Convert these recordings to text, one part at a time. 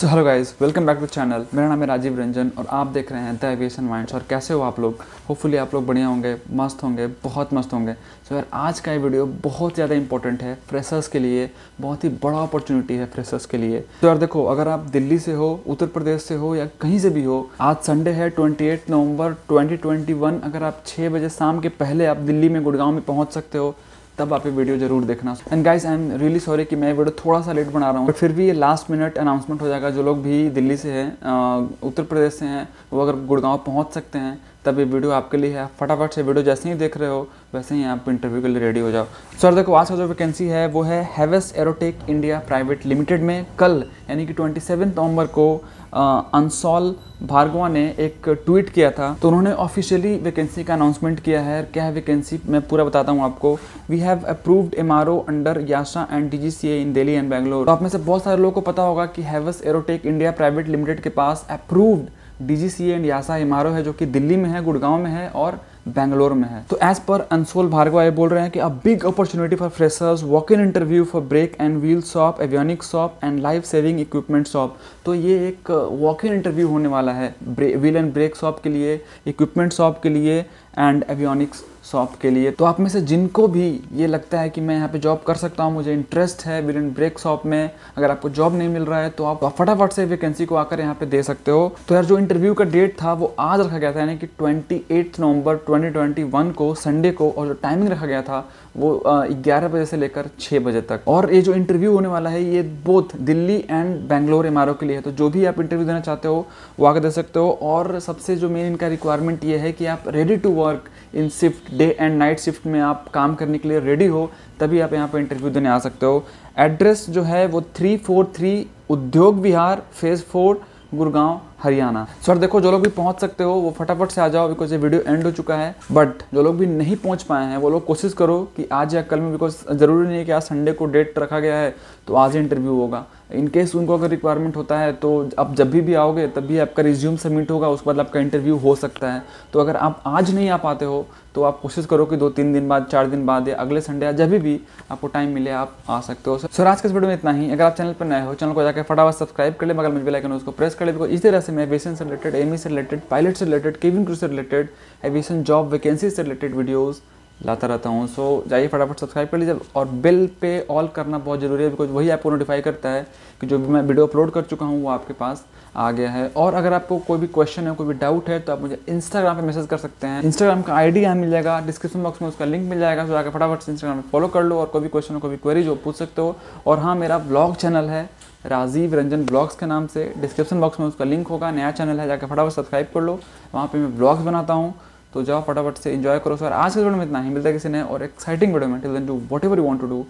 so hello guys welcome back to channel मेरा नाम है राजीव रंजन और आप देख रहे हैं द एविएशन माइंड्स और कैसे हो आप लोग होपफुली आप लोग बढ़िया होंगे मस्त होंगे बहुत मस्त होंगे सो so, यार आज का ये वीडियो बहुत ज़्यादा इंपॉर्टेंट है फ्रेशर्स के लिए बहुत ही बड़ा अपॉर्चुनिटी है फ्रेशर्स के लिए तो यार देखो अगर आप दिल्ली से हो उत्तर प्रदेश से हो या कहीं से भी हो आज संडे है ट्वेंटी नवंबर ट्वेंटी अगर आप छः बजे शाम के पहले आप दिल्ली में गुड़गांव में पहुँच सकते हो तब आप ये वीडियो जरूर देखना and guys I am really sorry कि मैं वीडियो थोड़ा सा लेट बना रहा हूँ फिर भी ये लास्ट मिनट अनाउंसमेंट हो जाएगा जो लोग भी दिल्ली से हैं उत्तर प्रदेश से हैं वो अगर गुड़गांव पहुँच सकते हैं तब ये वीडियो आपके लिए है फटाफट से वीडियो जैसे ही देख रहे हो वैसे ही आप इंटरव्यू के लिए रेडी हो जाओ सर देखो आज का जो वैकेंसी है वो है Haveus Aerotech India private limited में कल यानी कि ट्वेंटी नवंबर को अंसॉल भार्गवा ने एक ट्वीट किया था तो उन्होंने ऑफिशियली वैकेंसी का अनाउंसमेंट किया है क्या है वैकेंसी मैं पूरा बताता हूँ आपको we have approved M under EASA and D in Delhi and Bangalore तो आप में से बहुत सारे लोगों को पता होगा कि Haveus Aerotech India private limited के पास approved D and EASA M है जो कि दिल्ली में है गुड़गांव में है और बेंगलोर में है तो एज पर अंसोल भार्गवा ये बोल रहे हैं कि a big opportunity for freshers walk in interview for brake and wheel shop avionic shop and life saving equipment shop तो ये एक वॉक इन इंटरव्यू होने वाला है व्हील एंड ब्रेक शॉप के लिए इक्विपमेंट शॉप के लिए एंड एवियोनिक्स शॉप के लिए तो आप में से जिनको भी ये लगता है कि मैं यहाँ पे जॉब कर सकता हूँ मुझे इंटरेस्ट है विद इन ब्रेक शॉप में अगर आपको जॉब नहीं मिल रहा है तो आप फटाफट से वैकेंसी को आकर यहाँ पे दे सकते हो तो यार जो इंटरव्यू का डेट था वो आज रखा गया था यानी कि ट्वेंटी नवंबर ट्वेंटी को संडे को और जो टाइमिंग रखा गया था वो ग्यारह बजे से लेकर छः बजे तक और ये जो इंटरव्यू होने वाला है ये both Delhi and Bangalore M के लिए है तो जो भी आप इंटरव्यू देना चाहते हो वो आकर दे सकते हो और सबसे जो मेन इनका रिक्वायरमेंट ये है कि आप ready to work in shift day and night shift में आप काम करने के लिए रेडी हो तभी आप यहाँ पर इंटरव्यू देने आ सकते हो एड्रेस जो है वो three four three Udyog Vihar phase four Gurgaon Haryana sir देखो जो लोग भी पहुंच सकते हो वो फटाफट से आ जाओ बिकॉज ये वीडियो एंड हो चुका है बट जो लोग भी नहीं पहुंच पाए हैं वो लोग कोशिश करो कि आज या कल में बिकॉज ज़रूरी नहीं है कि आज संडे को डेट रखा गया है तो आज ही इंटरव्यू होगा इन केस उनको अगर रिक्वायरमेंट होता है तो आप जब भी भी आओगे तब भी आपका रिज्यूम सबमिट होगा उसके बाद आपका इंटरव्यू हो सकता है तो अगर आप आज नहीं आ पाते हो तो आप कोशिश करो कि दो तीन दिन बाद चार दिन बाद या अगले संडे या जब भी आपको टाइम मिले आप आ सकते हो सर आज के इस वीडियो में इतना ही अगर आप चैनल पर नए हो चैनल को जाकर फटाफट सब्सक्राइब कर ले मगर मुझे लाइक उसको प्रेस कर ले इसी तरह से मैं एविएशन से रिलेटेड एमी से रिलेटेड पायलट से रिलेटेड केविन क्रू से रिलेटेड एविएशन जॉब वैकेंसी से रिलेटेड वीडियोज़ लाता रहता हूँ सो जाइए फटाफट सब्सक्राइब कर लीजिए और बिल पे ऑल करना बहुत ज़रूरी है बिकॉज वही आपको नोटिफाई करता है कि जो भी मैं वीडियो अपलोड कर चुका हूँ वो आपके पास आ गया है और अगर आपको कोई भी क्वेश्चन है कोई भी डाउट है तो आप मुझे इंस्टाग्राम पे मैसेज कर सकते हैं इंस्टाग्राम का आईडी यहाँ मिल जाएगा डिस्क्रिप्शन बॉक्स में उसका लिंक मिल जाएगा तो जाकर फटाफट से इंस्टाग्राम पर फॉलो कर लो और कोई भी क्वेश्चन हो कोई भी क्वेरी जो पूछ सकते हो और हाँ मेरा ब्लॉग चैनल है राजीव रंजन ब्लॉग्स के नाम से डिस्क्रिप्शन बॉक्स में उसका लिंक होगा नया चैनल है जाकर फटाफट सब्सक्राइब कर लो वहाँ पर मैं ब्लॉग्स बनाता हूँ तो जाओ फटाफट से इन्जॉय करो सर आज के वीडियो में इतना ही मिलता है किसी ने और एक्साइटिंग वीडियो में till then do whatever you want to do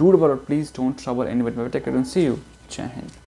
do but please don't trouble any but take see you जय